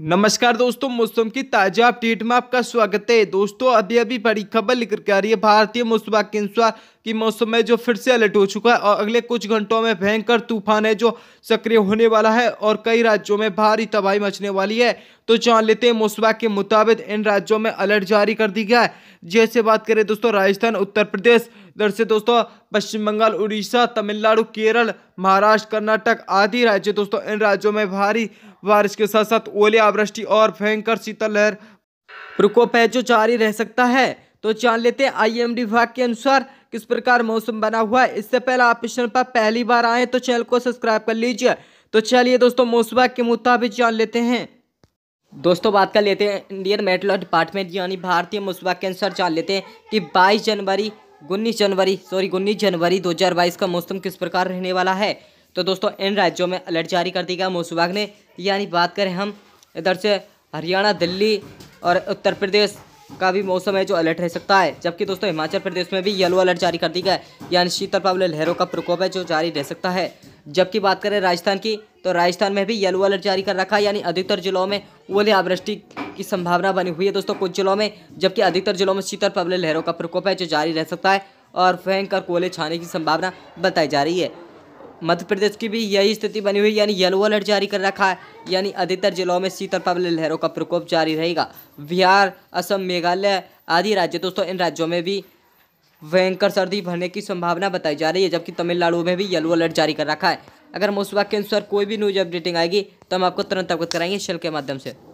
नमस्कार दोस्तों मौसम की ताजा अपडेट में आपका स्वागत है दोस्तों अभी अभी बड़ी खबर लेकर के आ रही है भारतीय मौसम के अनुसार की मौसम में जो फिर से अलर्ट हो चुका है और अगले कुछ घंटों में भयंकर तूफान है जो सक्रिय होने वाला है और कई राज्यों में भारी तबाही मचने वाली है तो जान लेते हैं मौसम के मुताबिक इन राज्यों में अलर्ट जारी कर दी गया है जैसे बात करें दोस्तों राजस्थान उत्तर प्रदेश इधर से दोस्तों पश्चिम बंगाल उड़ीसा तमिलनाडु केरल महाराष्ट्र कर्नाटक आदि राज्य दोस्तों इन राज्यों में भारी बारिश के साथ साथ ओलियावृष्टि और भयंकर शीतलहर प्रकोप है जो जारी रह सकता है तो जान लेते हैं आईएमडी विभाग के अनुसार किस प्रकार मौसम बना हुआ है इससे पहले आप इस चैनल पर पहली बार आए तो चैनल को सब्सक्राइब कर लीजिए तो चलिए दोस्तों मौसम के मुताबिक जान लेते हैं दोस्तों बात कर लेते हैं इंडियन मेटल डिपार्टमेंट यानी भारतीय मौसम के अनुसार जान लेते हैं कि बाईस जनवरी उन्नीस जनवरी सॉरी उन्नीस जनवरी दो का मौसम किस प्रकार रहने वाला है तो दोस्तों इन राज्यों में अलर्ट जारी कर दी गया मौसम विभाग ने यानी बात करें हम इधर से हरियाणा दिल्ली और उत्तर प्रदेश का भी मौसम है जो अलर्ट रह सकता है जबकि दोस्तों हिमाचल प्रदेश में भी येलो अलर्ट जारी कर दिया है यानी शीतल प्रबल लहरों का प्रकोप है जो जारी रह सकता है जबकि बात करें राजस्थान की तो राजस्थान में भी येलो अलर्ट जारी कर रखा है यानी अधिकतर जिलों में ओले आवृष्टि की संभावना बनी हुई है दोस्तों कुछ जिलों में जबकि अधिकतर जिलों में शीतल प्रबल लहरों का प्रकोप है जो जारी रह सकता है और भयंकर कोले छाने की संभावना बताई जा रही है मध्य प्रदेश की भी यही स्थिति बनी हुई यानी येलो अलर्ट जारी कर रखा है यानी अधिकतर जिलों में शीतल पवली लहरों का प्रकोप जारी रहेगा बिहार असम मेघालय आदि राज्य दोस्तों इन राज्यों में भी भयंकर सर्दी भरने की संभावना बताई जा रही है जबकि तमिलनाडु में भी येलो अलर्ट जारी कर रखा है अगर मौसम के अनुसार कोई भी न्यूज अपडेटिंग आएगी तो हम आपको तुरंत अवगत कराएंगे शल के माध्यम से